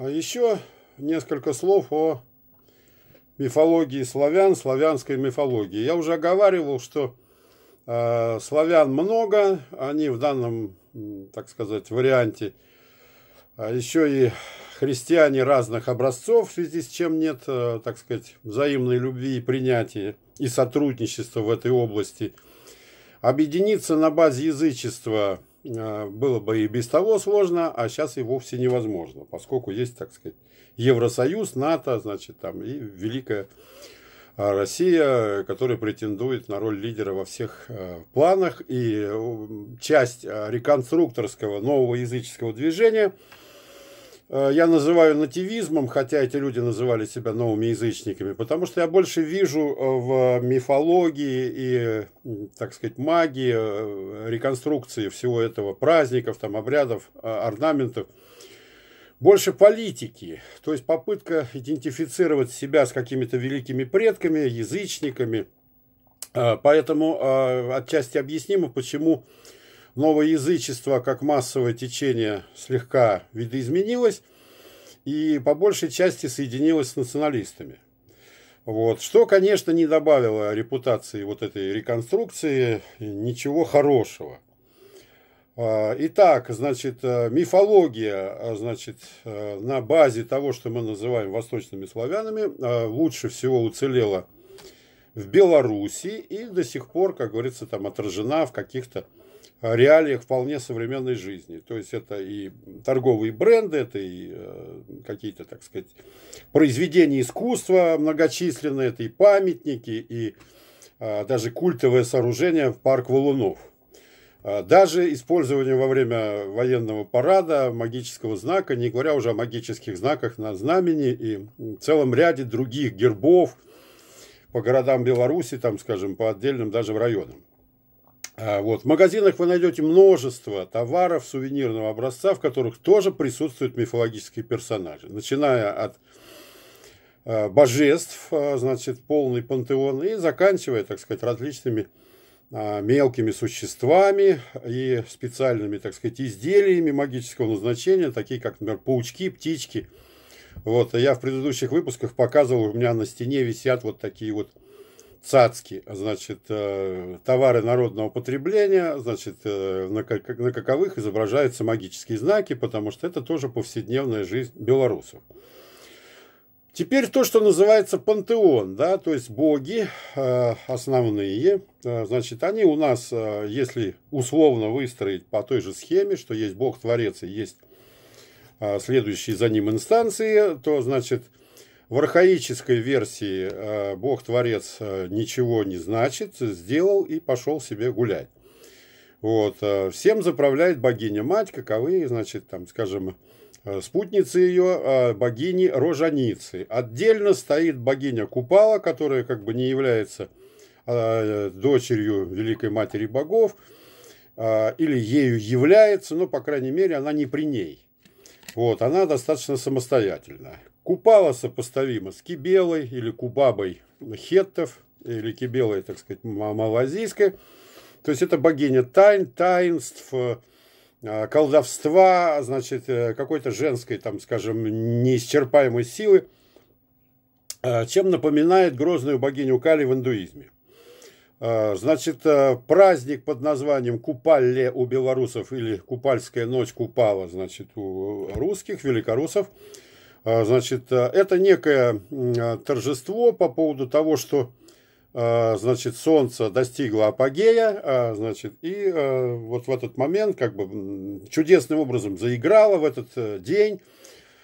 А еще несколько слов о мифологии славян, славянской мифологии. Я уже оговаривал, что э, славян много, они в данном, так сказать, варианте а еще и христиане разных образцов, в связи с чем нет, э, так сказать, взаимной любви и принятия и сотрудничества в этой области. Объединиться на базе язычества а, было бы и без того сложно, а сейчас и вовсе невозможно, поскольку есть, так сказать, Евросоюз, НАТО, значит, там и Великая а, Россия, которая претендует на роль лидера во всех а, планах, и э, часть реконструкторского нового языческого движения – Э, я называю нативизмом, хотя эти люди называли себя новыми язычниками, потому что я больше вижу э, в мифологии и, так сказать, магии, э, реконструкции всего этого, праздников, там, обрядов, а, орнаментов, больше политики, то есть попытка идентифицировать себя с какими-то великими предками, язычниками. Поэтому отчасти объяснимо, почему новое язычество как массовое течение слегка видоизменилось и по большей части соединилось с националистами. Вот. Что, конечно, не добавило репутации вот этой реконструкции ничего хорошего. А, итак, значит, э, мифология, а, значит, э, на базе того, что мы называем восточными славянами, э, лучше всего уцелела в Беларуси и до сих пор, как говорится, там отражена в каких-то реалиях вполне современной жизни. То есть это и торговые бренды, это и э, какие-то, так сказать, произведения искусства многочисленные, это и памятники, и э, даже культовое сооружение в парк Валунов. Э, даже использование во время военного парада магического знака, не говоря уже о магических знаках на знамени и целом ряде других гербов по городам Беларуси, там, скажем, по отдельным даже районам. А, вот. В магазинах вы найдете множество товаров сувенирного образца, в которых тоже присутствуют мифологические персонажи. Начиная от а, божеств, а, значит, полный пантеон, и заканчивая, так сказать, различными мелкими существами и специальными, так сказать, изделиями магического назначения, такие как, например, паучки, птички. Вот. Я в предыдущих выпусках показывал, у меня на стене висят вот такие вот э, цацки, значит, э, товары народного потребления, значит, э, на, как, на каковых изображаются магические знаки, потому что это тоже повседневная жизнь белорусов. Теперь то, что называется пантеон, да, то есть боги э, основные, значит, они у нас, если условно выстроить по той же схеме, что есть бог-творец и есть следующие за ним инстанции, то, значит, в архаической версии э, Бог-творец э, ничего не значит, сделал и пошел себе гулять. Вот. Э, всем заправляет богиня-мать, каковы, значит, там, скажем, э, спутницы ее э, богини Рожаницы. Отдельно стоит богиня Купала, которая как бы не является э, дочерью Великой Матери Богов, или ею является, но, по крайней мере, она не при ней. Вот, она достаточно самостоятельная. Купала сопоставима с кибелой или кубабой хеттов, или кибелой, так сказать, малазийской. То есть это богиня тайн, таинств, э, колдовства, значит, э, какой-то женской, там, скажем, неисчерпаемой силы, э, чем напоминает грозную богиню Кали в индуизме. Значит, праздник под названием Купалле у белорусов или Купальская ночь Купала, значит, у русских, великорусов – а, значит, э, это некое а, торжество по поводу того, что а, значит, солнце достигло апогея, значит, и э, вот в этот момент как бы чудесным образом заиграло в этот э, день,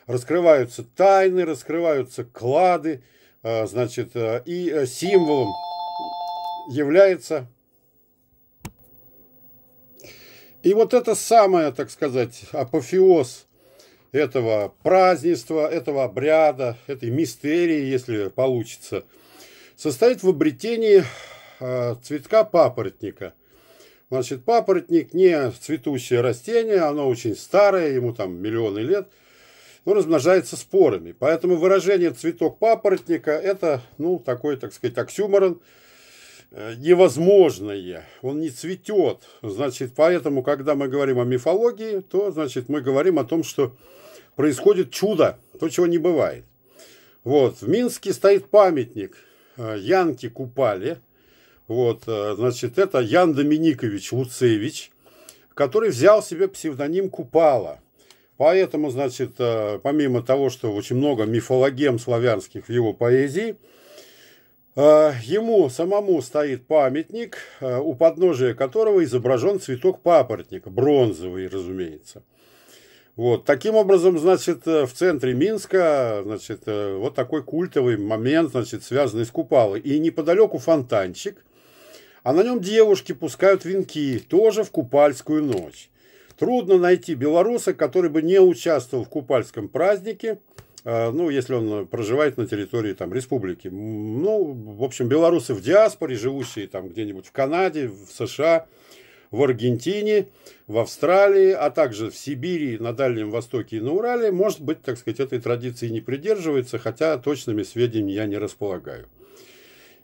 раскрываются тайны, раскрываются клады, значит, и символом является... И вот это самое, так сказать, апофеоз – этого празднества, этого обряда, этой мистерии, если получится, состоит в обретении а, цветка папоротника. Значит, папоротник не цветущее растение, оно очень старое, ему там миллионы лет, но размножается спорами. Поэтому выражение «цветок папоротника» – это, ну, такой, так сказать, оксюморон, э, невозможное, он не цветет. Значит, поэтому, когда мы говорим о мифологии, то, значит, мы говорим о том, что происходит чудо, то, чего не бывает. Вот, в Минске стоит памятник. Э, Янке Купале. Вот, э, значит, это Ян Доминикович Луцевич, который взял себе псевдоним Купала. Поэтому, значит, э, помимо того, что очень много мифологем славянских в его поэзии, ему самому стоит памятник, у подножия которого изображен цветок папоротника, бронзовый, разумеется – вот. Таким образом, значит, э, в центре Минска, значит, э, вот такой культовый момент, значит, связанный с Купалой. И неподалеку фонтанчик, а на нем девушки пускают венки, тоже в Купальскую ночь. Трудно найти белоруса, который бы не участвовал в Купальском празднике, э, ну, если он проживает на территории там республики. Ну, в общем, белорусы в диаспоре, живущие там где-нибудь в Канаде, в США, в Аргентине, в Австралии, а также в Сибири, на Дальнем Востоке и на Урале, может быть, так сказать, этой традиции не придерживается, хотя точными сведениями я не располагаю.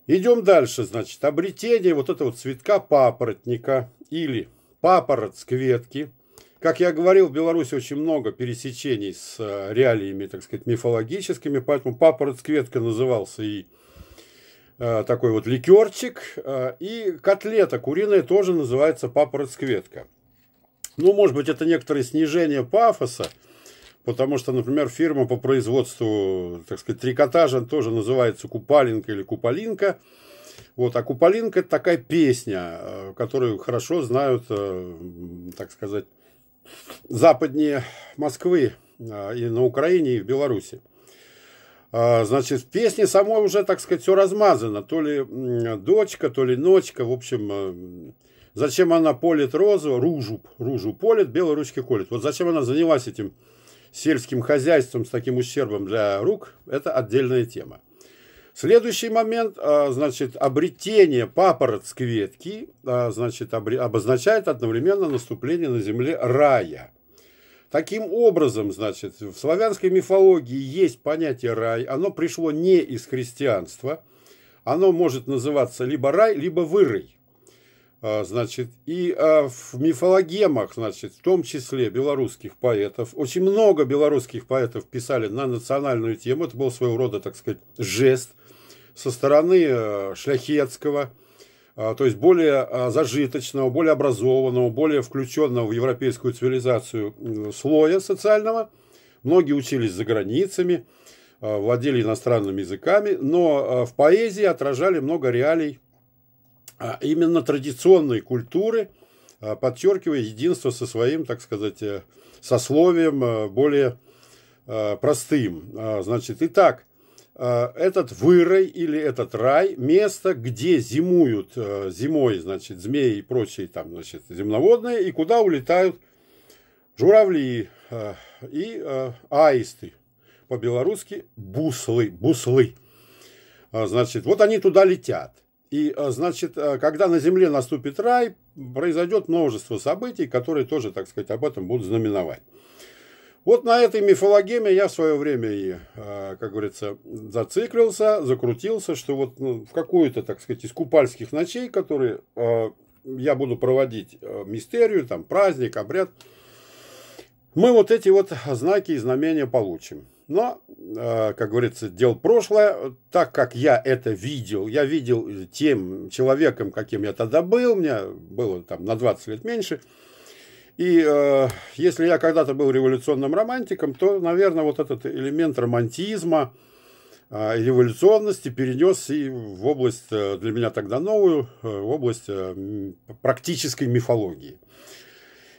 Идем дальше, значит, обретение вот этого цветка папоротника или папорот с кветки. Как я говорил, в Беларуси очень много пересечений с э, реалиями, так сказать, мифологическими, поэтому папорот с кветка назывался и Э, такой вот ликерчик. Э, и котлета куриная тоже называется папоротцкветка. Ну, может быть, это некоторое снижение пафоса, потому что, например, фирма по производству, так сказать, трикотажа тоже называется Купалинка или Куполинка. Вот, а Куполинка – это такая песня, э, которую хорошо знают, так сказать, западнее Москвы и на Украине, и в Беларуси. А, значит, в песне самой уже, так сказать, все размазано. То ли дочка, то ли ночка. В общем, э, зачем она полит розу, ружу, ружу полит, белые ручки колет. Вот зачем она занялась этим сельским хозяйством с таким ущербом для рук, это отдельная тема. Следующий момент, а, значит, обретение папоротской ветки, а, значит, обозначает одновременно наступление на земле рая – Таким образом, значит, в славянской мифологии есть понятие рай, оно пришло не из христианства, оно может называться либо рай, либо вырой. А, значит, и а, в мифологемах, значит, в том числе белорусских поэтов, очень много белорусских поэтов писали на национальную тему, это был своего рода, так сказать, жест со стороны э, Шляхетского – а, то есть более а, зажиточного, более образованного, более включенного в европейскую цивилизацию слоя социального. Многие учились за границами, а, владели иностранными языками, но в поэзии отражали много реалий именно традиционной культуры, подчеркивая единство со своим, так сказать, э, сословием э, более э, простым. Значит, итак, Э, этот вырой или этот рай, место, где зимуют э, зимой, значит, змеи и прочие там, значит, земноводные, и куда улетают журавли э, и аисты, по-белорусски буслы, буслы. Значит, вот они туда летят. И, значит, когда на земле наступит рай, произойдет множество событий, которые тоже, так сказать, об этом будут знаменовать. Вот на этой мифологеме я в свое время и, а, как говорится, зациклился, закрутился, что вот ну, в какую-то, так сказать, из купальских ночей, которые а, я буду проводить а, мистерию, там праздник, обряд, мы вот эти вот знаки и знамения получим. Но, как говорится, дел прошлое, так как я это видел, я видел тем человеком, каким я тогда был, мне было там на 20 лет меньше – и э, если я когда-то был революционным романтиком, то, наверное, вот этот элемент романтизма э, революционности перенес и в область, э, для меня тогда новую, э, в область э, практической мифологии.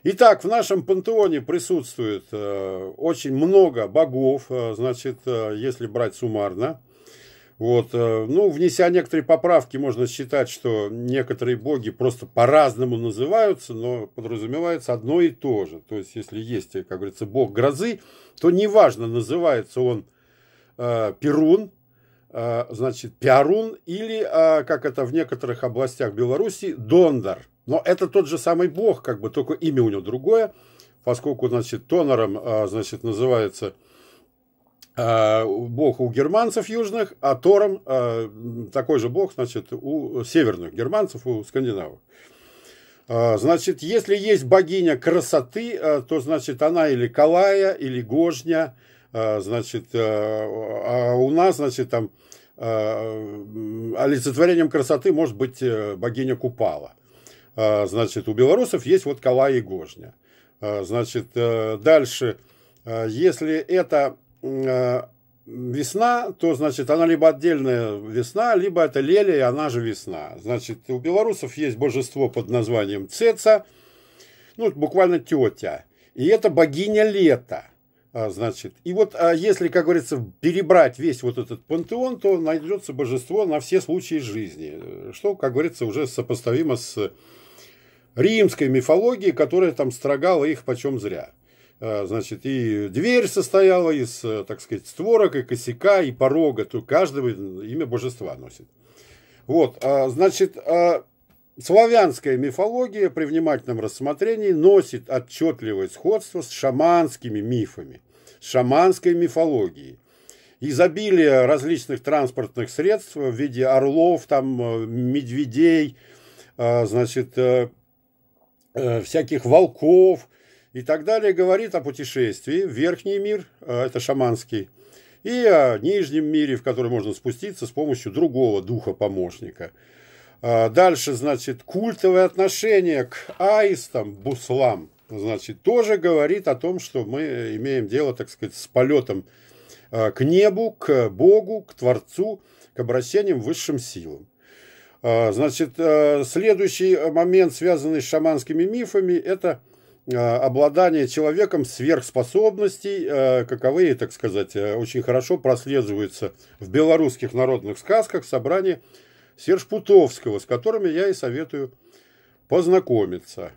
Итак, в нашем пантеоне присутствует э, очень много богов, э, значит, э, если брать суммарно – вот, э, ну, внеся некоторые поправки, можно считать, что некоторые боги просто по-разному называются, но подразумевается одно и то же. То есть, если есть, как говорится, бог грозы, то неважно, называется он э, Перун, э, значит, Пиарун или, э, как это в некоторых областях Беларуси, Дондар. Но это тот же самый бог, как бы, только имя у него другое, поскольку, значит, Тонором, э, значит, называется... Э, бог у германцев южных, а Тором э, такой же бог, значит, у северных германцев, у скандинавов. Э, значит, если есть богиня красоты, то, значит, она или Калая, или Гожня, значит, а у нас, значит, там олицетворением красоты может быть богиня Купала. Значит, у белорусов есть вот Калая и Гожня. Значит, дальше, если это Э, весна, то, значит, она либо отдельная весна, либо это лелия, и она же весна. Значит, у белорусов есть божество под названием Цеца, ну, буквально тетя. И это богиня лета. А, значит, и вот а, если, как говорится, перебрать весь вот этот пантеон, то найдется божество на все случаи жизни, что, как говорится, уже сопоставимо с римской мифологией, которая там строгала их почем зря. Э, значит, и дверь состояла из, э, так сказать, створок, и косяка, и порога, то каждого имя божества носит. Вот, а, значит, а, славянская мифология при внимательном рассмотрении носит отчетливое сходство с шаманскими мифами, с шаманской мифологией. Изобилие различных транспортных средств в виде орлов, там, э, медведей, значит, всяких волков – и так далее, говорит о путешествии в верхний мир, а, это шаманский, и о нижнем мире, в который можно спуститься с помощью другого духа-помощника. А, дальше, значит, культовое отношение к аистам, буслам, значит, тоже говорит о том, что мы имеем дело, так сказать, с полетом а, к небу, к Богу, к Творцу, к обращениям высшим силам. Значит, следующий момент, связанный с шаманскими мифами, это – Э, обладание человеком сверхспособностей, э, каковые, так сказать, э, очень хорошо прослеживаются в белорусских народных сказках собрание Серж Путовского, с которыми я и советую познакомиться.